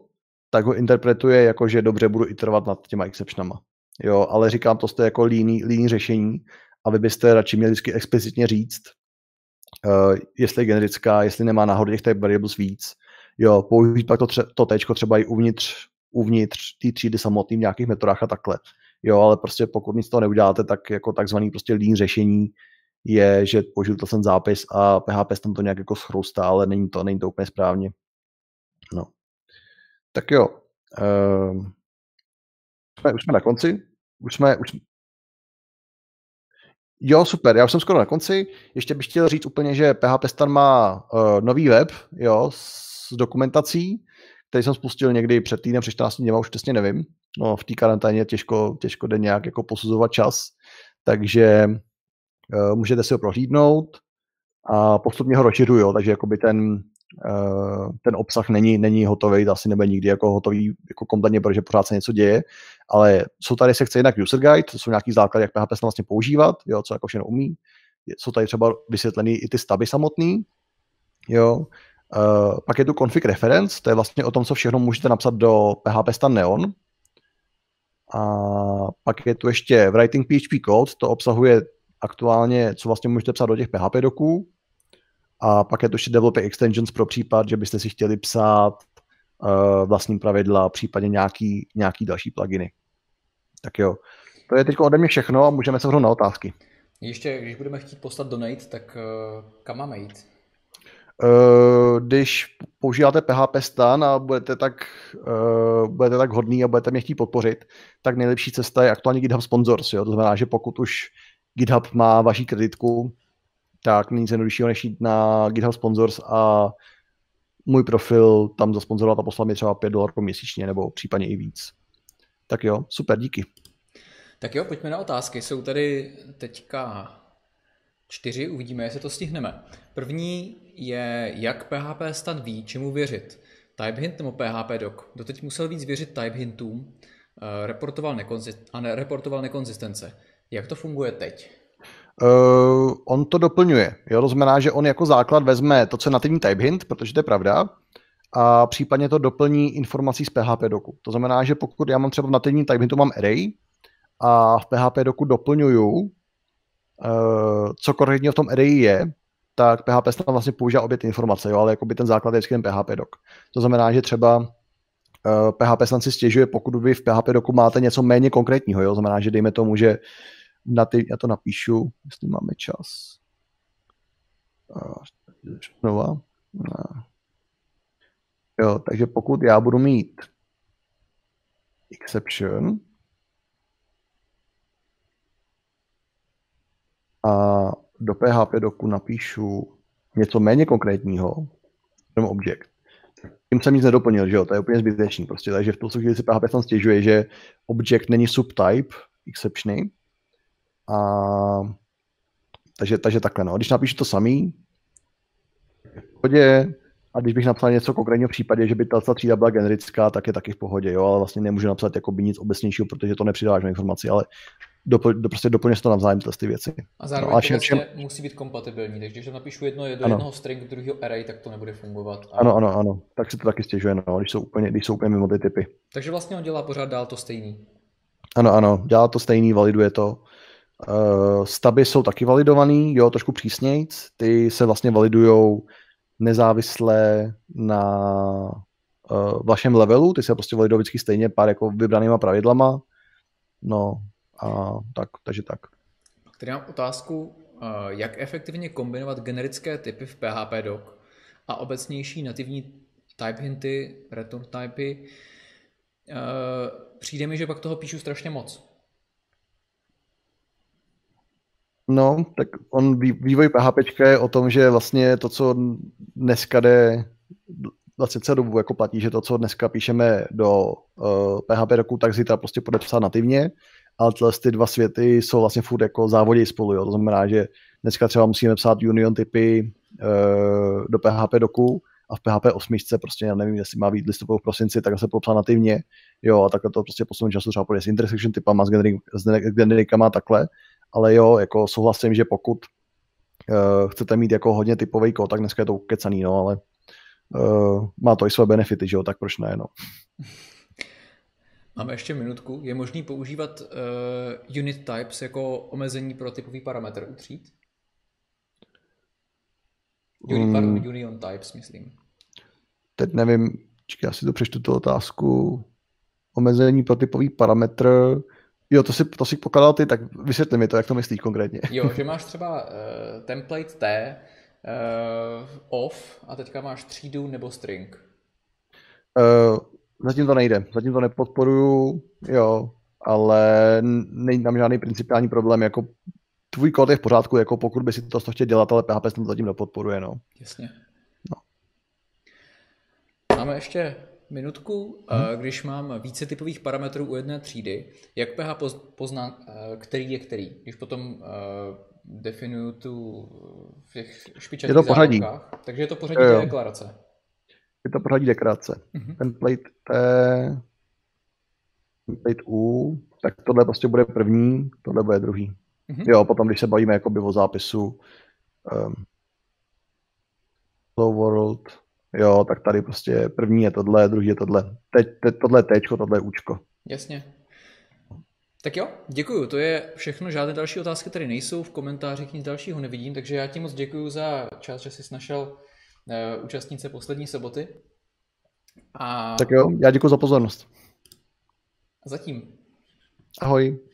tak ho interpretuje jako, že dobře budu iterovat nad těma exceptionama. Jo, ale říkám, to jste jako líní, líní řešení a vy byste radši měli vždycky explicitně říct, uh, jestli je generická, jestli nemá náhodou těch variables víc. Jo, použít pak to, tře- to tečko třeba i uvnitř, uvnitř té třídy samotný v nějakých metodách a takhle. Jo, ale prostě pokud nic toho neuděláte, tak jako takzvaný prostě lean řešení je, že použil to ten zápis a PHP tam to nějak jako schroustá, ale není to, není to úplně správně. Tak jo. Uh, jsme, už jsme na konci. Už jsme, už... Jo, super, já už jsem skoro na konci. Ještě bych chtěl říct úplně, že PHP Stan má uh, nový web jo, s dokumentací, který jsem spustil někdy před týdnem, před 14 dní, už přesně nevím. No, v té karanténě těžko, těžko jde nějak jako posuzovat čas, takže uh, můžete si ho prohlídnout a postupně ho rozšiřuju, takže jakoby ten Eh, ten obsah není, není hotový, to asi nebude nikdy jako hotový jako kompletně, protože pořád se něco děje, ale jsou tady sekce jednak user guide, to jsou nějaký základy, jak PHP se vlastně používat, jo, co jako všechno umí, jsou tady třeba vysvětlený i ty staby samotný, jo, Uh, pak je tu config reference, to je vlastně o tom, co všechno můžete napsat do PHP stan Neon. A pak je tu ještě writing PHP code, to obsahuje aktuálně, co vlastně můžete psát do těch PHP doků. A pak je to ještě developer extensions pro případ, že byste si chtěli psát uh, vlastní pravidla, případně nějaký, nějaký další pluginy. Tak jo. To je teď ode mě všechno a můžeme se vrhnout na otázky. Ještě, když budeme chtít poslat donate, tak uh, kam máme jít? Uh, když používáte PHP stan a budete tak, uh, budete tak hodný a budete mě chtít podpořit, tak nejlepší cesta je aktuálně GitHub Sponsors. Jo? To znamená, že pokud už GitHub má vaši kreditku, tak není nic jednoduššího, než jít na GitHub Sponsors a můj profil tam zasponzorovat a poslal mi třeba 5 dolarů měsíčně nebo případně i víc. Tak jo, super, díky. Tak jo, pojďme na otázky. Jsou tady teďka čtyři, uvidíme, jestli to stihneme. První je, jak PHP stan ví, čemu věřit. Typehint nebo PHP doc. Doteď musel víc věřit typehintům, eh, reportoval, nekonzist- a ne, reportoval nekonzistence. Jak to funguje teď? Uh, on to doplňuje. Jo? To znamená, že on jako základ vezme to, co je nativní type hint, protože to je pravda, a případně to doplní informací z PHP doku. To znamená, že pokud já mám třeba v nativní type hintu mám array a v PHP doku doplňuju, uh, co korektně v tom array je, tak PHP snad vlastně používá obě ty informace, jo? ale by ten základ je vždycky ten PHP dok. To znamená, že třeba uh, eh, PHP snad si stěžuje, pokud vy v PHP doku máte něco méně konkrétního, jo? znamená, že dejme tomu, že na ty, já to napíšu, jestli máme čas. Znova. Jo, takže pokud já budu mít exception a do PHP doku napíšu něco méně konkrétního, jenom objekt, tím jsem nic nedoplnil, že jo, to je úplně zbytečný prostě, takže v tom chvíli si PHP tam stěžuje, že object není subtype exceptiony, a takže, takže takhle, no. Když napíšu to samý, v pohodě, a když bych napsal něco konkrétního v případě, že by ta, ta třída byla generická, tak je taky v pohodě, jo, ale vlastně nemůžu napsat jako by nic obecnějšího, protože to nepřidá žádnou informaci, ale dopl, do, prostě doplňuješ to navzájem tyhle ty věci. A no, zároveň no, a všem, to vlastně všem... musí být kompatibilní, takže když napíšu jedno je do ano. jednoho string, do druhého array, tak to nebude fungovat. A... Ano, ano, ano, tak se to taky stěžuje, no, když jsou úplně, když jsou úplně mimo ty typy. Takže vlastně on dělá pořád dál to stejný. Ano, ano, dělá to stejný, validuje to Uh, eh, staby jsou taky validovaný, jo, trošku přísnějc. Ty se vlastně validujou nezávisle na uh, vašem levelu, ty se prostě validují vždycky stejně pár jako vybranýma pravidlama. No a tak, takže tak. Tady mám otázku, eh, jak efektivně kombinovat generické typy v PHP doc a obecnější nativní type hinty, return typy. Přijde mi, že pak toho píšu strašně moc. No, tak on, vývoj PHP je o tom, že vlastně to, co dneska jde celou dobu, jako platí, že to, co dneska píšeme do uh, eh, PHP roku, tak zítra prostě psát nativně, ale tyhle ty dva světy jsou vlastně furt jako závodějí spolu, jo. to znamená, že dneska třeba musíme psát union typy uh, do PHP doku a v PHP 8 prostě, já nevím, jestli má být listopad v prosinci, tak se podepsat nativně, jo, a takhle to prostě posun času třeba s intersection typama, s generikama, takhle, ale jo, jako souhlasím, že pokud uh, chcete mít jako hodně typový kód, tak dneska je to ukecaný, no, ale uh, má to i své benefity, že jo, tak proč ne, no. Máme ještě minutku. Je možný používat uh, unit types jako omezení pro typový parametr u tříd? Unit, hmm. pardon, union types, myslím. Teď nevím, čekaj, já si to přečtu tu otázku. Omezení pro typový parametr Jo, to si, to si pokládal ty, tak vysvětli mi to, jak to myslíš konkrétně. Jo, že máš třeba uh, template T, uh, off a teďka máš třídu nebo string. Uh, zatím to nejde, zatím to nepodporuju, jo, ale není tam žádný principiální problém, jako tvůj kód je v pořádku, jako pokud by si to chtěl dělat, ale PHP to zatím nepodporuje, no. Jasně. No. Máme ještě minutku. Hmm. Když mám více typových parametrů u jedné třídy, jak PH pozná, eh, který je který? Když potom eh, definuju tu v těch špičatých je to pořadí. takže je to pořadí jo, deklarace. Je to pořadí deklarace. Mm-hmm. Template T, template U, tak tohle prostě bude první, tohle bude druhý. Mm-hmm. Jo, potom když se bavíme jakoby o zápisu um, ehm, Hello World, jo, tak tady prostě první je tohle, druhý je tohle, teď, teď tohle je tečko, tohle je účko. Jasně. Tak jo, děkuju, to je všechno, žádné další otázky tady nejsou, v komentářích nic dalšího nevidím, takže já ti moc děkuji za čas, že jsi našel uh, eh, účastnice poslední soboty. A... Tak jo, já děkuji za pozornost. Zatím. Ahoj.